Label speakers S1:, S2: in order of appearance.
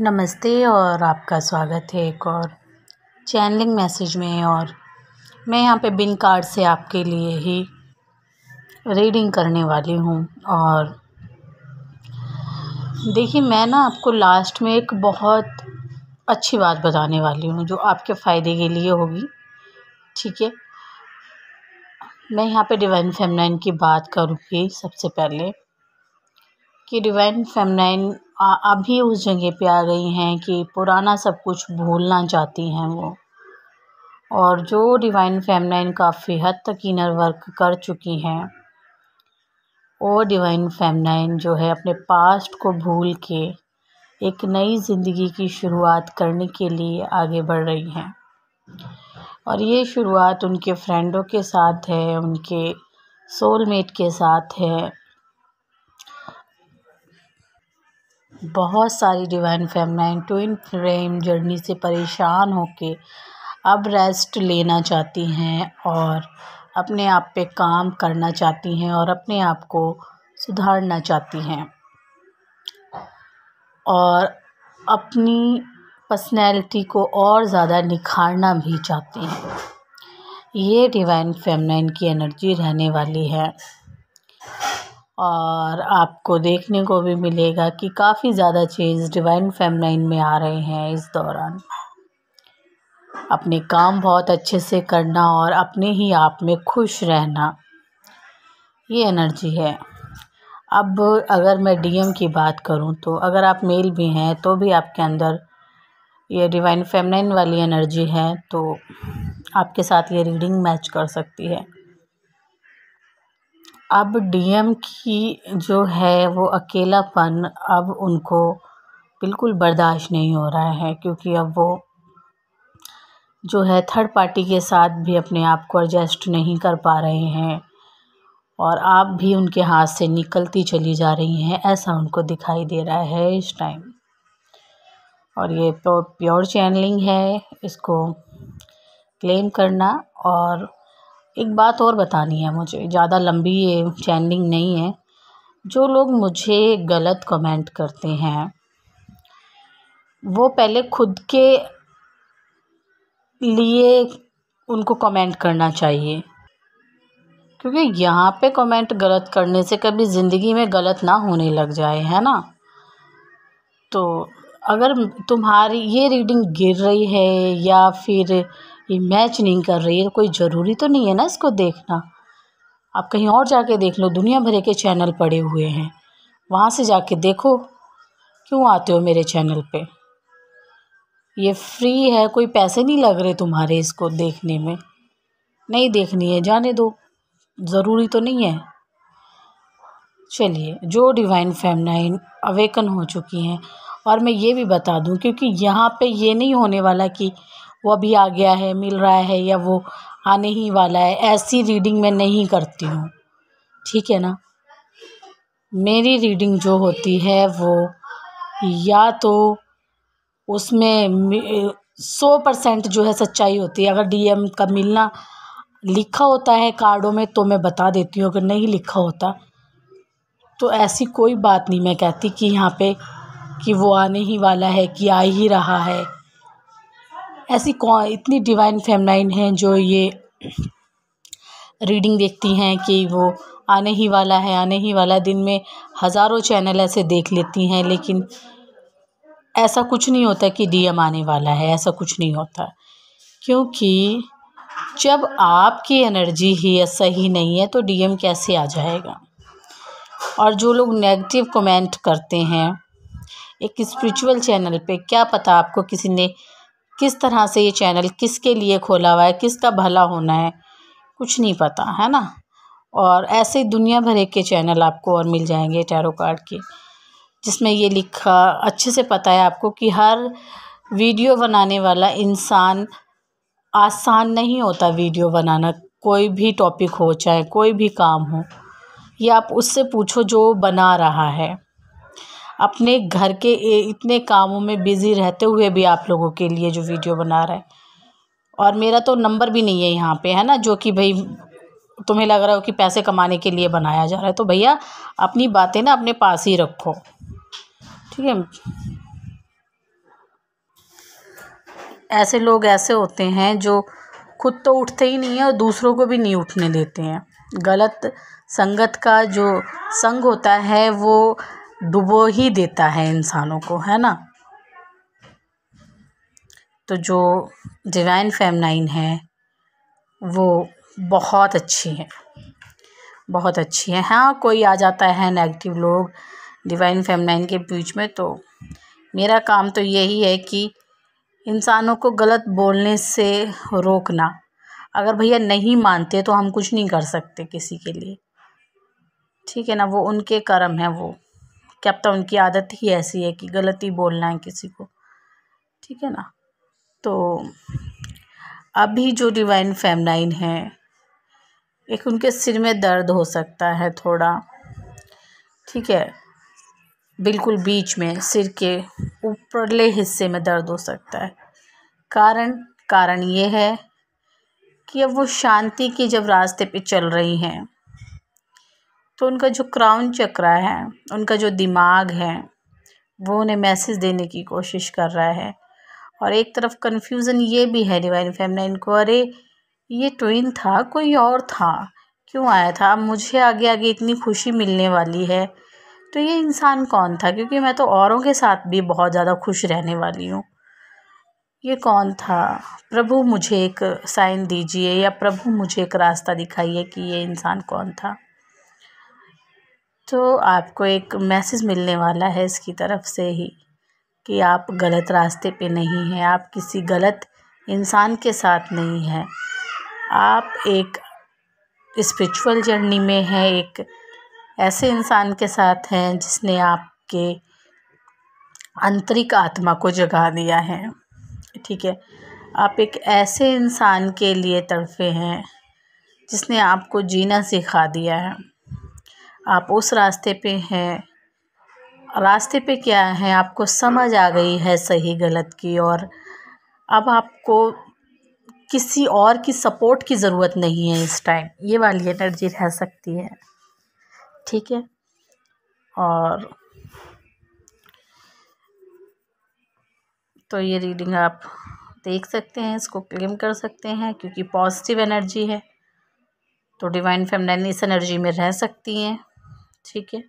S1: नमस्ते और आपका स्वागत है एक और चैनलिंग मैसेज में और मैं यहाँ पे बिन कार्ड से आपके लिए ही रीडिंग करने वाली हूँ और देखिए मैं ना आपको लास्ट में एक बहुत अच्छी बात बताने वाली हूँ जो आपके फ़ायदे के लिए होगी ठीक है मैं यहाँ पे डिवाइन फेमनाइन की बात करूँगी सबसे पहले कि डिवाइन फेमनाइन अब भी उस जगह पे आ गई हैं कि पुराना सब कुछ भूलना चाहती हैं वो और जो डिवाइन फैमलाइन काफ़ी हद तक इनर वर्क कर चुकी हैं वो डिवाइन फैमलाइन जो है अपने पास्ट को भूल के एक नई ज़िंदगी की शुरुआत करने के लिए आगे बढ़ रही हैं और ये शुरुआत उनके फ्रेंडों के साथ है उनके सोलमेट के साथ है बहुत सारी divine feminine twin flame journey से परेशान होकर अब रेस्ट लेना चाहती हैं और अपने आप पे काम करना चाहती हैं और अपने आप को सुधारना चाहती हैं और अपनी पर्सनैलिटी को और ज़्यादा निखारना भी चाहती हैं ये डिवाइन फेमनाइन की एनर्जी रहने वाली है और आपको देखने को भी मिलेगा कि काफ़ी ज़्यादा चीज़ डिवाइन फेमनाइन में आ रहे हैं इस दौरान अपने काम बहुत अच्छे से करना और अपने ही आप में खुश रहना ये एनर्जी है अब अगर मैं डीएम की बात करूं तो अगर आप मेल भी हैं तो भी आपके अंदर ये डिवाइन फेमनाइन वाली एनर्जी है तो आपके साथ ये रीडिंग मैच कर सकती है अब डी एम की जो है वो अकेलापन अब उनको बिल्कुल बर्दाश्त नहीं हो रहा है क्योंकि अब वो जो है थर्ड पार्टी के साथ भी अपने आप को एडजस्ट नहीं कर पा रहे हैं और आप भी उनके हाथ से निकलती चली जा रही हैं ऐसा उनको दिखाई दे रहा है इस टाइम और ये प्योर चैनलिंग है इसको क्लेम करना और एक बात और बतानी है मुझे ज़्यादा लंबी ये चैनिंग नहीं है जो लोग मुझे गलत कमेंट करते हैं वो पहले खुद के लिए उनको कमेंट करना चाहिए क्योंकि यहाँ पे कमेंट गलत करने से कभी ज़िंदगी में गलत ना होने लग जाए है ना तो अगर तुम्हारी ये रीडिंग गिर रही है या फिर ये मैच नहीं कर रही है तो कोई ज़रूरी तो नहीं है ना इसको देखना आप कहीं और जाके देख लो दुनिया भर के चैनल पड़े हुए हैं वहाँ से जाके देखो क्यों आते हो मेरे चैनल पे ये फ्री है कोई पैसे नहीं लग रहे तुम्हारे इसको देखने में नहीं देखनी है जाने दो ज़रूरी तो नहीं है चलिए जो डिवाइन फेमनाइन अवेकन हो चुकी हैं और मैं ये भी बता दूं क्योंकि यहाँ पे ये नहीं होने वाला कि वो अभी आ गया है मिल रहा है या वो आने ही वाला है ऐसी रीडिंग मैं नहीं करती हूँ ठीक है ना मेरी रीडिंग जो होती है वो या तो उसमें सौ परसेंट जो है सच्चाई होती है अगर डीएम का मिलना लिखा होता है कार्डों में तो मैं बता देती हूँ अगर नहीं लिखा होता तो ऐसी कोई बात नहीं मैं कहती कि यहाँ पे कि वो आने ही वाला है कि आ ही रहा है ऐसी कौन इतनी डिवाइन फेमनाइन हैं जो ये रीडिंग देखती हैं कि वो आने ही वाला है आने ही वाला दिन में हज़ारों चैनल ऐसे देख लेती हैं लेकिन ऐसा कुछ नहीं होता कि डीएम आने वाला है ऐसा कुछ नहीं होता क्योंकि जब आपकी एनर्जी ही सही नहीं है तो डीएम कैसे आ जाएगा और जो लोग नेगेटिव कमेंट करते हैं एक स्पिरिचुअल चैनल पे क्या पता आपको किसी ने किस तरह से ये चैनल किसके लिए खोला हुआ है किसका भला होना है कुछ नहीं पता है ना और ऐसे दुनिया भर के चैनल आपको और मिल जाएंगे टैरो कार्ड के जिसमें ये लिखा अच्छे से पता है आपको कि हर वीडियो बनाने वाला इंसान आसान नहीं होता वीडियो बनाना कोई भी टॉपिक हो चाहे कोई भी काम हो या आप उससे पूछो जो बना रहा है अपने घर के इतने कामों में बिज़ी रहते हुए भी आप लोगों के लिए जो वीडियो बना रहे हैं और मेरा तो नंबर भी नहीं है यहाँ पे है ना जो कि भाई तुम्हें लग रहा हो कि पैसे कमाने के लिए बनाया जा रहा है तो भैया अपनी बातें ना अपने पास ही रखो ठीक है ऐसे लोग ऐसे होते हैं जो खुद तो उठते ही नहीं है और दूसरों को भी नहीं उठने देते हैं गलत संगत का जो संग होता है वो डुबो ही देता है इंसानों को है ना तो जो डिवाइन फेमनाइन है वो बहुत अच्छी है बहुत अच्छी है हाँ कोई आ जाता है नेगेटिव लोग डिवाइन फेमनाइन के बीच में तो मेरा काम तो यही है कि इंसानों को गलत बोलने से रोकना अगर भैया नहीं मानते तो हम कुछ नहीं कर सकते किसी के लिए ठीक है ना वो उनके कर्म है वो क्या पता तो उनकी आदत ही ऐसी है कि गलती बोलना है किसी को ठीक है ना तो अभी जो डिवाइन फेमनाइन है एक उनके सिर में दर्द हो सकता है थोड़ा ठीक है बिल्कुल बीच में सिर के ऊपरले हिस्से में दर्द हो सकता है कारण कारण ये है कि अब वो शांति के जब रास्ते पे चल रही हैं तो उनका जो क्राउन चक्रा है उनका जो दिमाग है वो उन्हें मैसेज देने की कोशिश कर रहा है और एक तरफ कन्फ्यूज़न ये भी है डिवाइन फेमलाइन को अरे ये ट्विन था कोई और था क्यों आया था अब मुझे आगे आगे इतनी खुशी मिलने वाली है तो ये इंसान कौन था क्योंकि मैं तो औरों के साथ भी बहुत ज़्यादा खुश रहने वाली हूँ ये कौन था प्रभु मुझे एक साइन दीजिए या प्रभु मुझे एक रास्ता दिखाइए कि ये इंसान कौन था तो आपको एक मैसेज मिलने वाला है इसकी तरफ से ही कि आप गलत रास्ते पे नहीं हैं आप किसी गलत इंसान के साथ नहीं हैं आप एक स्पिरिचुअल जर्नी में हैं एक ऐसे इंसान के साथ हैं जिसने आपके आंतरिक आत्मा को जगा दिया है ठीक है आप एक ऐसे इंसान के लिए तड़फे हैं जिसने आपको जीना सिखा दिया है आप उस रास्ते पे हैं रास्ते पे क्या है आपको समझ आ गई है सही गलत की और अब आपको किसी और की सपोर्ट की ज़रूरत नहीं है इस टाइम ये वाली एनर्जी रह सकती है ठीक है और तो ये रीडिंग आप देख सकते हैं इसको क्लेम कर सकते हैं क्योंकि पॉजिटिव एनर्जी है तो डिवाइन फेमनाइन इस एनर्जी में रह सकती हैं ठीक है